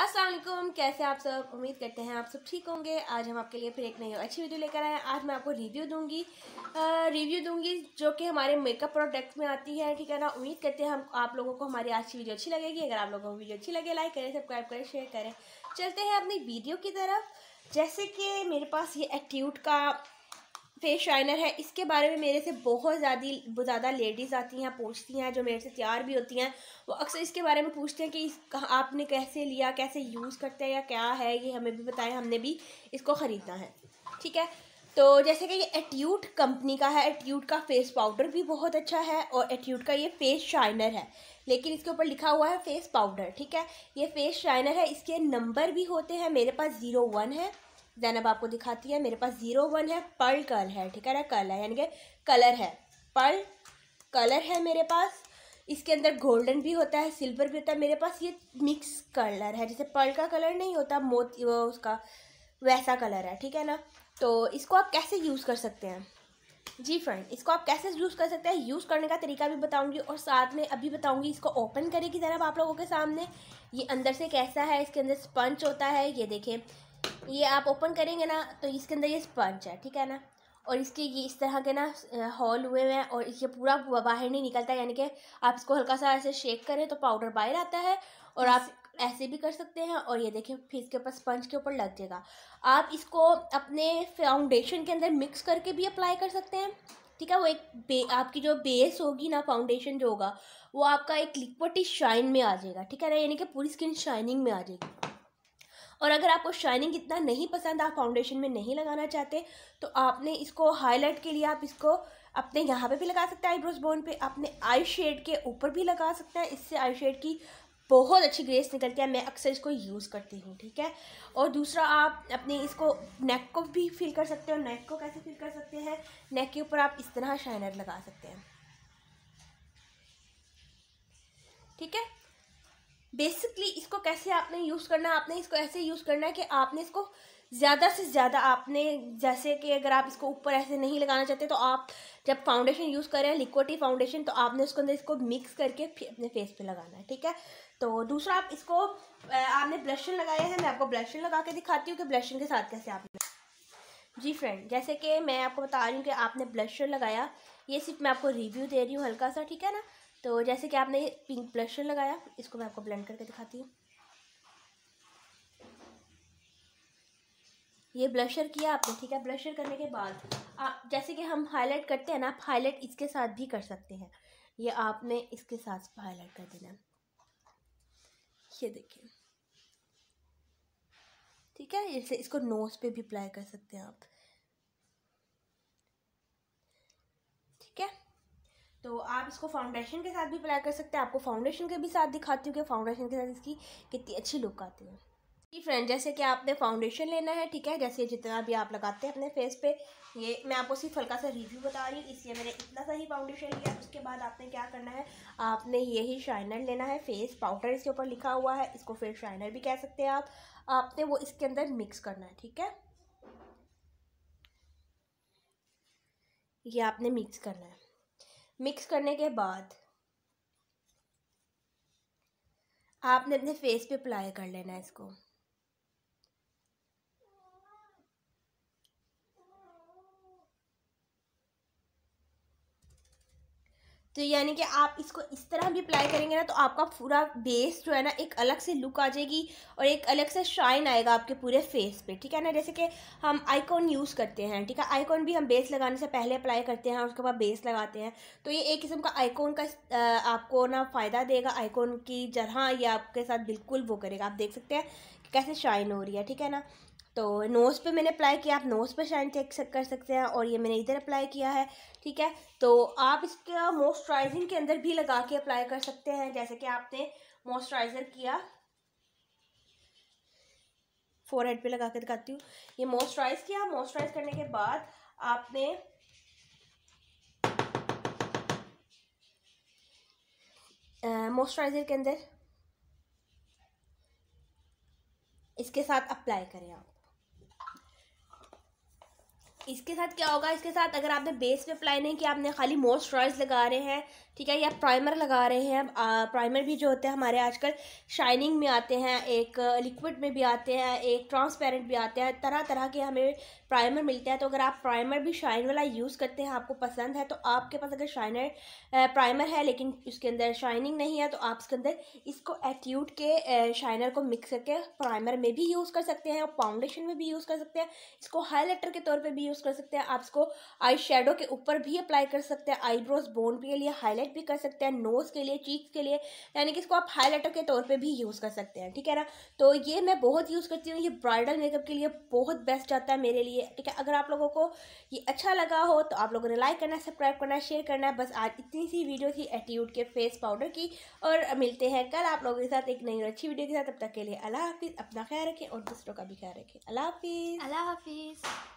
असलम कैसे आप सब उम्मीद करते हैं आप सब ठीक होंगे आज हम आपके लिए फिर एक नई अच्छी वीडियो लेकर आए हैं आज मैं आपको रिव्यू दूंगी रिव्यू दूंगी जो कि हमारे मेकअप प्रोडक्ट में आती है ठीक है ना उम्मीद करते हैं हम आप लोगों को हमारी आज की वीडियो अच्छी लगेगी अगर आप लोगों को वीडियो अच्छी लगे लाइक करें सब्सक्राइब करें शेयर करें चलते हैं अपनी वीडियो की तरफ जैसे कि मेरे पास ये एक्ट्यूट का फेस शाइनर है इसके बारे में मेरे से बहुत ज़्यादा ज़्यादा लेडीज़ आती हैं पूछती हैं जो मेरे से तैयार भी होती हैं वो अक्सर इसके बारे में पूछते हैं कि इस आपने कैसे लिया कैसे यूज़ करते हैं या क्या है ये हमें भी बताएं हमने भी इसको ख़रीदना है ठीक है तो जैसे कि ये एट्यूट कंपनी का है एट्यूट का फेस पाउडर भी बहुत अच्छा है और एट्यूट का ये फेस शाइनर है लेकिन इसके ऊपर लिखा हुआ है फेस पाउडर ठीक है ये फेस शाइनर है इसके नंबर भी होते हैं मेरे पास ज़ीरो वन है जैनब आपको दिखाती है मेरे पास ज़ीरो वन है पर्ल कल है ठीक है ना कल है यानी कि कलर है पर्ल कलर है मेरे पास इसके अंदर गोल्डन भी होता है सिल्वर भी होता है मेरे पास ये मिक्स कलर है जैसे पर्ल का कलर नहीं होता मोती वो उसका वैसा कलर है ठीक है ना तो इसको आप कैसे यूज़ कर सकते हैं जी फ्रेंड इसको आप कैसे यूज़ कर सकते हैं यूज़ करने का तरीका भी बताऊंगी और साथ में अभी बताऊंगी इसको ओपन करेगी ज़रा आप लोगों के सामने ये अंदर से कैसा है इसके अंदर स्पंच होता है ये देखें ये आप ओपन करेंगे ना तो इसके अंदर ये स्पंज है ठीक है ना और इसके ये इस तरह के ना हॉल हुए हैं और इसके पूरा बाहर नहीं निकलता यानी कि आप इसको हल्का सा ऐसे शेक करें तो पाउडर बाहर आता है और आप ऐसे भी कर सकते हैं और ये देखें फिर इसके ऊपर स्पंज के ऊपर लग जाएगा आप इसको अपने फाउंडेशन के अंदर मिक्स करके भी अप्लाई कर सकते हैं ठीक है वो एक बे आपकी जो बेस होगी ना फाउंडेशन जो होगा वो आपका एक लिक्विड शाइन में आ जाएगा ठीक है ना यानी कि पूरी स्किन शाइनिंग में आ जाएगी और अगर आपको शाइनिंग इतना नहीं पसंद आप फाउंडेशन में नहीं लगाना चाहते तो आपने इसको हाईलाइट के लिए आप इसको अपने यहाँ पे भी लगा सकते हैं आईब्रोज बोन पे अपने आई शेड के ऊपर भी लगा सकते हैं इससे आई शेड की बहुत अच्छी ग्रेस निकलती है मैं अक्सर इसको यूज़ करती हूँ ठीक है और दूसरा आप अपने इसको नेक को भी फिल कर सकते हैं नेक को कैसे फिल कर सकते हैं नेक के ऊपर आप इस तरह शाइनर लगा सकते हैं ठीक है बेसिकली इसको कैसे आपने यूज़ करना है आपने इसको ऐसे यूज़ करना है कि आपने इसको ज़्यादा से ज़्यादा आपने जैसे कि अगर आप इसको ऊपर ऐसे नहीं लगाना चाहते तो आप जब फाउंडेशन यूज़ कर रहे हैं लिक्विटी फाउंडेशन तो आपने उसके अंदर इसको मिक्स करके अपने फेस पे लगाना है ठीक है तो दूसरा आप इसको आपने ब्लशन लगाया है मैं आपको ब्लशन लगा के दिखाती हूँ कि ब्लशन के साथ कैसे आपने जी फ्रेंड जैसे कि मैं आपको बता रही हूँ कि आपने ब्लशर लगाया ये सिर्फ मैं आपको रिव्यू दे रही हूँ हल्का सा ठीक है ना तो जैसे कि आपने पिंक ब्लशर लगाया इसको मैं आपको ब्लेंड करके दिखाती हूँ ये ब्लशर किया आपने ठीक है ब्लशर करने के बाद आप जैसे कि हम हाईलाइट करते हैं ना आप हाईलाइट इसके साथ भी कर सकते हैं ये आपने इसके साथ हाईलाइट कर देना ये देखिए ठीक है इसे इसको नोज़ पे भी अप्लाई कर सकते हैं आप ठीक है तो आप इसको फाउंडेशन के साथ भी अप्लाई कर सकते हैं आपको फाउंडेशन के भी साथ दिखाती हूँ कि फाउंडेशन के साथ इसकी कितनी अच्छी लुक आती है जी फ्रेंड जैसे कि आपने फाउंडेशन लेना है ठीक है जैसे जितना भी आप लगाते हैं अपने फेस पे ये मैं आपको सिर्फ हल्का सा रिव्यू बता रही हूँ इसलिए मैंने इतना सा ही फाउंडेशन लिया उसके बाद आपने क्या करना है आपने यही शाइनर लेना है फेस पाउडर इसके ऊपर लिखा हुआ है इसको फेस शाइनर भी कह सकते हैं आप आपने वो इसके अंदर मिक्स करना है ठीक है ये आपने मिक्स करना है मिक्स करने के बाद आपने अपने फेस पे अप्लाई कर लेना है इसको तो यानी कि आप इसको इस तरह भी अप्लाई करेंगे ना तो आपका पूरा बेस जो है ना एक अलग से लुक आ जाएगी और एक अलग से शाइन आएगा आपके पूरे फेस पे ठीक है ना जैसे कि हम आइकॉन यूज़ करते हैं ठीक है आइकॉन भी हम बेस लगाने से पहले अप्लाई करते हैं उसके बाद बेस लगाते हैं तो ये एक किस्म का आइकॉन का आपको ना फ़ायदा देगा आइकॉन की जरह ये आपके साथ बिल्कुल वो करेगा आप देख सकते हैं कैसे शाइन हो रही है ठीक है ना तो नोज़ पे मैंने अप्लाई किया आप नोज़ पे शाइन चेक कर सकते हैं और ये मैंने इधर अप्लाई किया है ठीक है तो आप इसका मॉइस्चराइजिंग के अंदर भी लगा के अप्लाई कर सकते हैं जैसे कि आपने मॉइस्चराइज़र किया फोर हेड पर लगा के दिखाती हूँ ये मॉइस्चराइज़ किया मॉइस्चराइज़ करने के बाद आपने मॉइस्चराइज़र के अंदर इसके साथ अप्लाई करें आप इसके साथ क्या होगा इसके साथ अगर आपने बेस पे अप्लाई नहीं किया आपने खाली मॉइस्चराइज लगा रहे हैं ठीक है या प्राइमर लगा रहे हैं आ, प्राइमर भी जो होते हैं हमारे आजकल शाइनिंग में आते हैं एक लिक्विड में भी आते हैं एक ट्रांसपेरेंट भी आते हैं तरह तरह के हमें प्राइमर मिलते हैं तो अगर आप प्राइमर भी शाइन वाला यूज़ करते हैं आपको पसंद है तो आपके पास अगर शाइनर प्राइमर है लेकिन उसके अंदर शाइनिंग नहीं है तो आप उसके अंदर इसको एट्यूड के शाइनर को मिक्स करके प्राइमर में भी यूज़ कर सकते हैं और फाउंडेशन में भी यूज़ कर सकते हैं इसको हाईलाइटर के तौर पर भी यूज़ कर सकते हैं आप इसको आई शेडो के ऊपर भी अप्लाई कर सकते हैं आईब्रोज बोन के लिए हाईलाइट भी कर सकते हैं नोज़ के लिए चीक्स के लिए यानी कि इसको आप हाईलाइटर के तौर पर भी यूज़ कर सकते हैं ठीक है ना तो ये मैं बहुत यूज़ करती हूँ ये ब्राइडल मेकअप के लिए बहुत बेस्ट जाता है मेरे लिए ठीक है अगर आप लोगों को ये अच्छा लगा हो तो आप लोगों ने लाइक करना सब्सक्राइब करना शेयर करना है बस आज इतनी सी वीडियो थी एटीट्यूड के फेस पाउडर की और मिलते हैं कल आप लोगों के साथ एक नई और अच्छी वीडियो के साथ तब तक के लिए अल्लाह हाफिज़ अपना ख्याल रखें और दूसरों का भी ख्याल रखें अल्लाह हाफिज़ अल्लाह हाफिज़